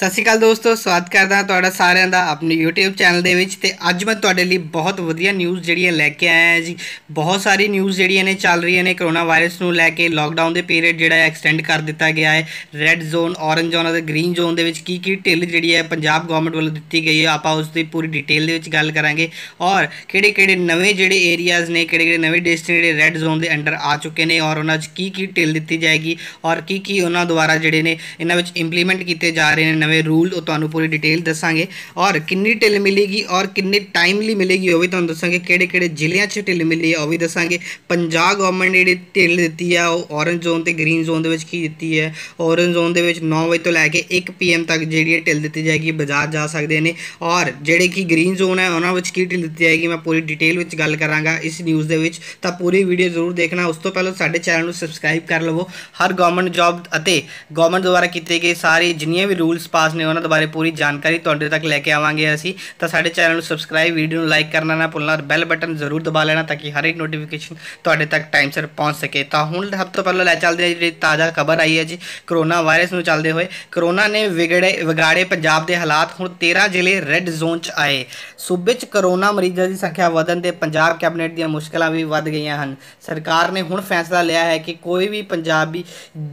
ਸਤਿ ਸ਼੍ਰੀ ਅਕਾਲ ਦੋਸਤੋ ਸਵਾਗਤ ਕਰਦਾ ਤੁਹਾਡਾ ਸਾਰਿਆਂ ਦਾ ਆਪਣੇ YouTube ਚੈਨਲ ਦੇ ਵਿੱਚ ਤੇ ਅੱਜ ਮੈਂ ਤੁਹਾਡੇ ਲਈ ਬਹੁਤ ਵਧੀਆ ਨਿਊਜ਼ ਜਿਹੜੀਆਂ ਲੈ ਕੇ ਆਇਆ ਜੀ ਬਹੁਤ ਸਾਰੀ ਨਿਊਜ਼ ਜਿਹੜੀਆਂ ਨੇ ਚੱਲ ਰਹੀਆਂ ਨੇ ਕਰੋਨਾ ਵਾਇਰਸ ਨੂੰ ਲੈ ਕੇ ਲਾਕਡਾਊਨ ਦੇ ਪੀਰੀਅਡ ਜਿਹੜਾ ਹੈ ਐਕਸਟੈਂਡ ਕਰ ਦਿੱਤਾ ਗਿਆ ਹੈ ਰੈੱਡ ਜ਼ੋਨ ਔਰੇਂਜ ਜ਼ੋਨ ਅਤੇ ਗ੍ਰੀਨ ਜ਼ੋਨ ਦੇ ਵਿੱਚ ਕੀ ਕੀ ਢਿੱਲ ਜਿਹੜੀ ਹੈ ਪੰਜਾਬ ਗਵਰਨਮੈਂਟ ਵੱਲੋਂ ਦਿੱਤੀ ਗਈ ਹੈ ਆਪਾਂ ਉਸ ਦੀ ਪੂਰੀ ਡਿਟੇਲ ਦੇ ਵਿੱਚ ਗੱਲ ਕਰਾਂਗੇ ਔਰ ਕਿਹੜੇ ਕਿਹੜੇ ਨਵੇਂ ਜਿਹੜੇ ਏਰੀਆਜ਼ ਨੇ ਕਿਹੜੇ ਕਿਹੜੇ ਨਵੇਂ ਡਿਸਟ੍ਰਿਕਟ ਜਿਹੜੇ ਰੈੱਡ ਜ਼ੋਨ ਦੇ ਅੰਡਰ ਆ ਚੁੱਕੇ ਨੇ ਔਰ ਉਹਨਾਂ 'ਚ ਕੀ ਕੀ ਢਿੱਲ ਦਿੱਤੀ ਜਾਏਗੀ ਔਰ ਕੀ ਕੀ ਉਹਨਾਂ ਦੁਆਰਾ ਜਿਹੜੇ ਨੇ ਇਹਨਾਂ ਵਿੱਚ ਇੰਪਲੀਮੈਂਟ ਕੀਤੇ ਜਾ ਰਹੇ ਨੇ ਨਵੇਂ ਰੂਲ ਉਹ ਤੁਹਾਨੂੰ ਪੂਰੀ ਡਿਟੇਲ ਦੱਸਾਂਗੇ ਔਰ ਕਿੰਨੀ ਟਿਲ ਮਿਲੇਗੀ ਔਰ ਕਿੰਨੇ ਟਾਈਮਲੀ ਮਿਲੇਗੀ ਉਹ ਵੀ ਤੁਹਾਨੂੰ ਦੱਸਾਂਗੇ ਕਿਹੜੇ ਕਿਹੜੇ ਜ਼ਿਲ੍ਹਿਆਂ 'ਚ ਟਿਲ ਮਿਲੀ ਹੈ ਉਹ ਵੀ ਦੱਸਾਂਗੇ ਪੰਜਾਬ ਗਵਰਨਮੈਂਟ ਜਿਹੜੀ ਟਿਲ ਦਿੱਤੀ ਆ ਉਹ ਔਰੇਂਜ ਜ਼ੋਨ ਤੇ ਗ੍ਰੀਨ ਜ਼ੋਨ ਦੇ ਵਿੱਚ ਕੀ ਦਿੱਤੀ ਹੈ ਔਰੇਂਜ ਜ਼ੋਨ ਦੇ ਵਿੱਚ 9 ਵਜੇ ਤੋਂ ਲੈ ਕੇ 1 ਪੀਐਮ ਤੱਕ ਜਿਹੜੀ ਟਿਲ ਦਿੱਤੀ ਜਾਏਗੀ ਬਾਜ਼ਾਰ ਜਾ ਸਕਦੇ ਨੇ ਔਰ ਜਿਹੜੇ ਕਿ ਗ੍ਰੀਨ ਜ਼ੋਨ ਹੈ ਉਹਨਾਂ ਵਿੱਚ ਕੀ ਟਿਲ ਦਿੱਤੀ ਜਾਏਗੀ ਮੈਂ ਪੂਰੀ ਡਿਟੇਲ ਵਿੱਚ ਗੱਲ ਕਰਾਂਗਾ ਇਸ ਨਿਊਜ਼ ਦੇ ਵਿੱਚ ਤਾਂ ਪੂਰੀ ਵੀਡੀਓ ਜ਼ਰੂਰ ਦੇਖਣਾ ਉਸ ਤੋਂ ਪਹਿਲਾਂ ਸਾਡੇ ਚੈਨਲ ਨੂੰ ਸਬਸਕ੍ਰਾਈਬ ਕਰ ਲਵੋ ਹਰ ਗਵਰਨਮੈਂਟ ਜੌਬ ਅਤੇ ਗਵਰਨਮੈਂਟ ਦੁਆਰਾ ਕੀਤੇ ਗਏ ਸਾਰੇ ਜਿੰਨੀਆਂ ਵੀ ਰੂਲਸ ਪਾਸ ਨੇ ਉਹਨਾਂ ਬਾਰੇ ਪੂਰੀ ਜਾਣਕਾਰੀ ਤੁਹਾਡੇ ਤੱਕ ਲੈ ਕੇ ਆਵਾਂਗੇ ਅਸੀਂ ਤਾਂ ਸਾਡੇ ਚੈਨਲ ਨੂੰ ਸਬਸਕ੍ਰਾਈਬ ਵੀਡੀਓ ਨੂੰ ਲਾਈਕ ਕਰਨਾ ਨਾ ਭੁੱਲਣਾ ਬੈਲ ਬਟਨ ਜ਼ਰੂਰ ਦਬਾ ਲੈਣਾ ਤਾਂ ਕਿ ਹਰ ਇੱਕ ਨੋਟੀਫਿਕੇਸ਼ਨ ਤੁਹਾਡੇ ਤੱਕ ਟਾਈਮ ਸਿਰ ਪਹੁੰਚ ਸਕੇ ਤਾਂ ਹੁਣ ਹੱਬ ਤੋਂ ਪਹਿਲਾਂ ਲੈ ਚੱਲਦੇ ਹਾਂ ਜਿਹੜੀ ਤਾਜ਼ਾ ਖਬਰ ਆਈ ਹੈ ਜੀ ਕਰੋਨਾ ਵਾਇਰਸ ਨੂੰ ਚੱਲਦੇ ਹੋਏ ਕਰੋਨਾ ਨੇ ਵਿਗੜੇ ਵਿਗਾੜੇ ਪੰਜਾਬ ਦੇ ਹਾਲਾਤ ਹੁਣ 13 ਜ਼ਿਲ੍ਹੇ ਰੈੱਡ ਜ਼ੋਨ 'ਚ ਆਏ ਸੂਬੇ 'ਚ ਕਰੋਨਾ ਮਰੀਜ਼ਾਂ ਦੀ ਸੰਖਿਆ ਵਧਣ ਦੇ ਪੰਜਾਬ ਕੈਬਨਿਟ ਦੀਆਂ ਮੁਸ਼ਕਲਾਂ ਵੀ ਵੱਧ ਗਈਆਂ ਹਨ ਸਰਕਾਰ ਨੇ ਹੁਣ ਫੈਸਲਾ ਲਿਆ ਹੈ ਕਿ ਕੋਈ ਵੀ ਪੰਜਾਬੀ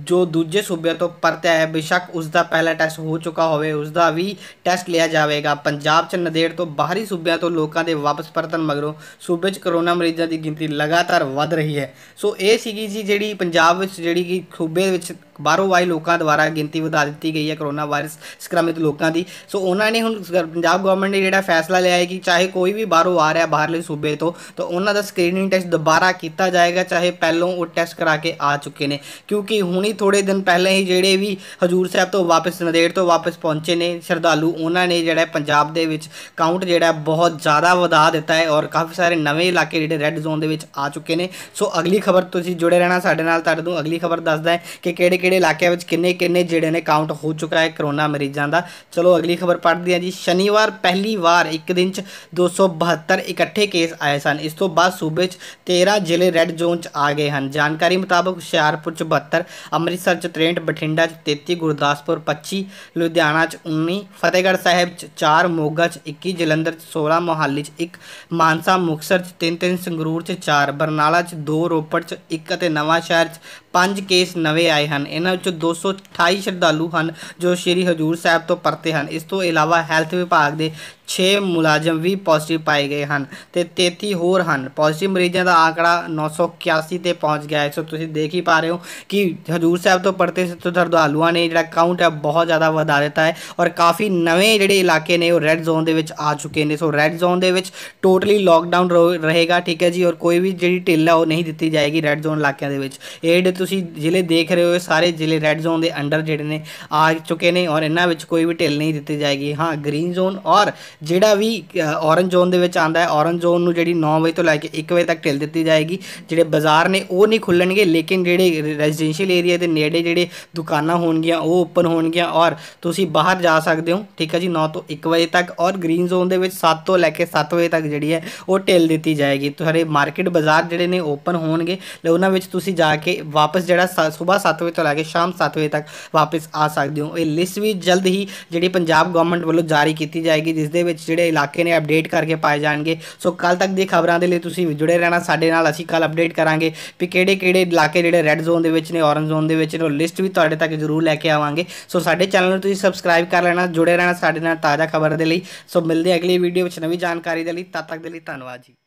ਜੋ ਦੂਜੇ ਸੂਬਿਆਂ ਤੋਂ ਪਰਤਿਆ ਹੈ ਬੇਸ਼ੱਕ ਉਸ ਦਾ ਪਹਿਲਾ ਟੈਸਟ ਹੋ ਚੁੱਕਾ ਚੁੱਕਾ ਹੋਵੇ ਉਸ ਦਾ ਵੀ ਟੈਸਟ ਲਿਆ ਜਾਵੇਗਾ ਪੰਜਾਬ 'ਚ ਨਦੇੜ ਤੋਂ ਬਾਹਰੀ ਸੂਬਿਆਂ ਤੋਂ ਲੋਕਾਂ ਦੇ ਵਾਪਸ ਪਰਤਣ ਮਗਰੋਂ ਸੂਬੇ 'ਚ ਕਰੋਨਾ ਮਰੀਜ਼ਾਂ ਦੀ ਗਿਣਤੀ ਲਗਾਤਾਰ ਵਧ ਰਹੀ ਹੈ ਸੋ ਇਹ ਸੀਗੀ ਜੀ ਜਿਹੜੀ ਪੰਜਾਬ ਵਿੱਚ ਜਿਹੜੀ ਕਿ ਸੂਬੇ ਵਿੱਚ ਬਾਹਰੋਂ ਆਏ ਲੋਕਾਂ ਦੁਆਰਾ ਗਿਣਤੀ ਵਧਾ ਦਿੱਤੀ ਗਈ ਹੈ ਕਰੋਨਾ ਵਾਇਰਸ ਸੰਕਰਮਿਤ ਲੋਕਾਂ ਦੀ ਸੋ ਉਹਨਾਂ ਨੇ ਹੁਣ ਪੰਜਾਬ ਗਵਰਨਮੈਂਟ ਨੇ ਜਿਹੜਾ ਫੈਸਲਾ ਲਿਆ ਹੈ ਕਿ ਚਾਹੇ ਕੋਈ ਵੀ ਬਾਹਰੋਂ ਆ ਰਿਹਾ ਬਾਹਰਲੇ ਸੂਬੇ ਤੋਂ ਤਾਂ ਉਹਨਾਂ ਦਾ ਸਕਰੀਨਿੰਗ ਟੈਸਟ ਦੁਬਾਰਾ ਕੀਤਾ ਜਾਏਗਾ ਚਾਹੇ ਪਹਿਲਾਂ ਉਹ ਟੈਸਟ ਕਰਾ ਕੇ ਆ ਚੁੱਕੇ ਨੇ ਕਿਉਂਕਿ ਹੁਣੀ ਥੋੜੇ ਦਿਨ ਪਹਿਲਾਂ ਹੀ ਜਿਹੜੇ ਵੀ ਹਜੂਰ ਸਾਹਿਬ ਤੋਂ ਵਾਪਸ ਨਦੇੜ ਤੋਂ ਵਾਪਸ ਪਹੁੰਚੇ ਨੇ ਸ਼ਰਧਾਲੂ ਉਹਨਾਂ ਨੇ ਜਿਹੜਾ ਪੰਜਾਬ ਦੇ ਵਿੱਚ ਕਾਊਂਟ ਜਿਹੜਾ ਬਹੁਤ ਜ਼ਿਆਦਾ ਵਧਾ ਦਿੱਤਾ ਹੈ ਔਰ ਕਾਫੀ ਸਾਰੇ ਨਵੇਂ ਇਲਾਕੇ ਜਿਹੜੇ ਰੈੱਡ ਜ਼ੋਨ ਦੇ ਵਿੱਚ ਆ ਚੁੱਕੇ ਨੇ ਸੋ ਅਗਲੀ ਖਬਰ ਤੁਸੀਂ ਜੁੜੇ ਰਹਿਣਾ ਸਾਡੇ ਨਾਲ ਤੁਹਾਡੇ ਨੂੰ ਅਗਲੀ ਖਬਰ ਦੱਸਦਾ ਹੈ ਕਿ ਕਿਹੜੇ ਕਿਹੜੇ ਇਲਾਕਿਆਂ ਵਿੱਚ ਕਿੰਨੇ ਕਿੰਨੇ ਜਿਹੜੇ ਨੇ ਕਾਊਂਟ ਹੋ ਚੁੱਕਾ ਹੈ ਕਰੋਨਾ ਮਰੀਜ਼ਾਂ ਦਾ ਚਲੋ ਅਗਲੀ ਖਬਰ ਪੜ੍ਹਦੇ ਹਾਂ ਜੀ ਸ਼ਨੀਵਾਰ ਪਹਿਲੀ ਵਾਰ ਇੱਕ ਦਿਨ 'ਚ 272 ਇਕੱਠੇ ਕੇਸ ਆਏ ਸਨ ਇਸ ਤੋਂ ਬਾਅਦ ਸੂਬੇ 'ਚ 13 ਜ਼ਿਲ੍ਹੇ ਰੈੱਡ ਜ਼ੋਨ 'ਚ ਆ ਗਏ ਹਨ ਜਾਣਕਾਰੀ ਮੁਤਾਬਕ ਹੁਸ਼ਿਆਰਪੁਰ 'ਚ 72 ਅੰਮ੍ਰਿਤਸਰ 'ਚ 63 ਬਠਿੰਡਾ 'ਚ 33 ਗੁਰਦਾਸਪੁਰ 25 ਲੁਧਿਆਣਾ 'ਚ 19 ਫਤਿਹਗੜ੍ਹ ਸਾਹਿਬ 'ਚ 4 ਮੋਗਾ 'ਚ 21 ਜਲੰਧਰ 'ਚ 16 ਮੋਹਾਲੀ 'ਚ 1 ਮਾਨਸਾ ਮੁਕਸਰ 'ਚ 3 3 ਸੰਗਰੂਰ 'ਚ 4 ਬਰਨਾਲਾ 'ਚ 2 ਰੋਪੜ 'ਚ 1 ਅਤੇ ਨਵਾਂ ਸ਼ਹਿਰ 'ਚ 5 ਕੇਸ ਨਵੇਂ ਆਏ ਹਨ ਇਹਨਾਂ ਵਿੱਚੋਂ 228 ਸ਼ਰਧਾਲੂ ਹਨ ਜੋ ਸ੍ਰੀ ਹਜੂਰ ਸਾਹਿਬ ਤੋਂ ਪਰਤੇ ਹਨ ਇਸ ਤੋਂ ਇਲਾਵਾ ਹੈਲਥ ਵਿਭਾਗ ਦੇ 6 ਮੁਲਾਜ਼ਮ ਵੀ ਪੋਜ਼ਿਟਿਵ ਪਾਏ ਗਏ ਹਨ ਤੇ 33 ਹੋਰ ਹਨ ਪੋਜ਼ਿਟਿਵ ਮਰੀਜ਼ਾਂ ਦਾ ਆਂਕੜਾ 981 ਤੇ ਪਹੁੰਚ ਗਿਆ ਹੈ ਸੋ ਤੁਸੀਂ ਦੇਖ ਹੀ ਪਾ ਰਹੇ ਹੋ ਕਿ ਹਜੂਰ ਸਾਹਿਬ ਤੋਂ ਪਰਤੇ ਤੋਂ ਸਰਦਾਲੂਆਂ ਨੇ ਜਿਹੜਾ ਕਾਊਂਟ ਹੈ ਬਹੁਤ ਜ਼ਿਆਦਾ ਵਧਾ ਦਿੱਤਾ ਹੈ ਔਰ ਕਾਫੀ ਨਵੇਂ ਜਿਹੜੇ ਇਲਾਕੇ ਨੇ ਉਹ ਰੈੱਡ ਜ਼ੋਨ ਦੇ ਵਿੱਚ ਆ ਚੁੱਕੇ ਨੇ ਸੋ ਰੈੱਡ ਜ਼ੋਨ ਦੇ ਵਿੱਚ ਟੋਟਲੀ ਲਾਕਡਾਊਨ ਰਹੇਗਾ ਠੀਕ ਹੈ ਜੀ ਔਰ ਕੋਈ ਵੀ ਜਿਹੜੀ ਢਿੱਲ ਹੈ ਉਹ ਨਹੀਂ ਦਿੱਤੀ ਜਾਏਗੀ ਰੈੱਡ ਜ਼ੋਨ ਇਲਾਕਿਆਂ ਦੇ ਵਿੱਚ ਇਹ ਜਿਹੜੇ ਤੁਸੀਂ ਜ਼ਿਲ੍ਹੇ ਦੇਖ ਰਹੇ ਹੋ ਸਾਰੇ ਜ਼ਿਲ੍ਹੇ ਰੈੱਡ ਜ਼ੋਨ ਦੇ ਅੰਡਰ ਜਿਹੜੇ ਨੇ ਆ ਚੁੱਕੇ ਨੇ ਔਰ ਇਹਨਾਂ ਵਿੱਚ ਕੋਈ ਵੀ ਢਿੱਲ ਨਹੀਂ ਦਿੱਤੀ ਜਾਏਗੀ ਹਾਂ ਗ੍ਰੀਨ ਜ਼ੋਨ ਔਰ ਜਿਹੜਾ ਵੀ ਔਰੰਜ ਜ਼ੋਨ ਦੇ ਵਿੱਚ ਆਂਦਾ ਹੈ ਔਰੰਜ ਜ਼ੋਨ ਨੂੰ ਜਿਹੜੀ 9 ਵਜੇ ਤੋਂ ਲੈ ਕੇ 1 ਵਜੇ ਤੱਕ ਢਿੱਲ ਦਿੱਤੀ ਜਾਏਗੀ ਜਿਹੜੇ ਬਾਜ਼ਾਰ ਨੇ ਉਹ ਨਹੀਂ ਖੁੱਲਣਗੇ ਲੇਕਿਨ ਜਿਹੜੇ ਰੈਜ਼ੀਡੈਂਸ਼ੀਅਲ ਏਰੀਆ ਦੇ ਨੇੜੇ ਜਿਹੜੇ ਦੁਕਾਨਾਂ ਹੋਣਗੀਆਂ ਉਹ ਓਪਨ ਹੋਣਗੀਆਂ ਔਰ ਤੁਸੀਂ ਬਾਹਰ ਜਾ ਸਕਦੇ ਹੋ ਠੀਕ ਹੈ ਜੀ 9 ਤੋਂ 1 ਵਜੇ ਤੱਕ ਔਰ ਗ੍ਰੀਨ ਜ਼ੋਨ ਦੇ ਵਿੱਚ 7 ਤੋਂ ਲੈ ਕੇ 7 ਵਜੇ ਤੱਕ ਜਿਹੜੀ ਹੈ ਉਹ ਢਿੱਲ ਦਿੱਤੀ ਜਾਏਗੀ ਤੁਹਾਡੇ ਮਾਰਕੀਟ ਬਾਜ਼ਾਰ ਜਿਹੜੇ ਨੇ ਓਪਨ ਹੋਣਗੇ ਲੈ ਉਹਨਾਂ ਵਿੱਚ ਤੁਸੀਂ ਜਾ ਕੇ ਵਾਪਸ ਜਿਹੜਾ ਸਵੇਰ 7 ਵਜੇ ਤੋਂ ਲੈ ਕੇ ਸ਼ਾਮ 7 ਵਜੇ ਤੱਕ ਵਾਪਸ ਆ ਸਕਦੇ ਹੋ ਇਹ ਲਿਸਟ ਵੀ ਜਲਦ ਹੀ ਜਿਹੜੀ ਪੰਜਾਬ ਗਵਰਨਮੈਂਟ ਵੱਲੋਂ ਜਾਰੀ ਕੀਤੀ ਜਾਏਗੀ ਜਿਸ ਦੇ ਵਿੱਚ ਜਿਹੜੇ ਇਲਾਕੇ ਨੇ ਅਪਡੇਟ ਕਰਕੇ ਪਾਏ ਜਾਣਗੇ ਸੋ ਕੱਲ ਤੱਕ ਦੀ ਖਬਰਾਂ ਦੇ ਲਈ ਤੁਸੀਂ ਜੁੜੇ ਰਹਿਣਾ ਸਾਡੇ ਨਾਲ ਅਸੀਂ ਕੱਲ ਅਪਡੇਟ ਕਰਾਂਗੇ ਕਿ ਕਿਹੜੇ ਕਿਹੜੇ ਇਲਾਕੇ ਜਿਹੜੇ ਰੈੱਡ ਜ਼ੋਨ ਦੇ ਵਿੱਚ ਨੇ ਔਰੰਜ ਜ਼ੋਨ ਦੇ ਵਿੱਚ ਨੇ ਲਿਸਟ ਵੀ ਤੁਹਾਡੇ ਤੱਕ ਜ਼ਰੂਰ ਲੈ ਕੇ ਆਵਾਂਗੇ ਸੋ ਸਾਡੇ ਚੈਨਲ ਨੂੰ ਤੁਸੀਂ ਸਬਸਕ੍ਰਾਈਬ ਕਰ ਲੈਣਾ ਜੁੜੇ ਰਹਿਣਾ ਸਾਡੇ ਨਾਲ ਤਾਜ਼ਾ ਖਬਰ ਦੇ ਲਈ ਸੋ ਮਿਲਦੇ ਅਗਲੀ ਵੀਡੀਓ ਵਿੱਚ ਨਵੀਂ ਜਾਣਕਾਰੀ ਦੇ ਲਈ ਤਦ ਤੱਕ ਦੇ ਲਈ ਧੰਨਵਾਦ ਜੀ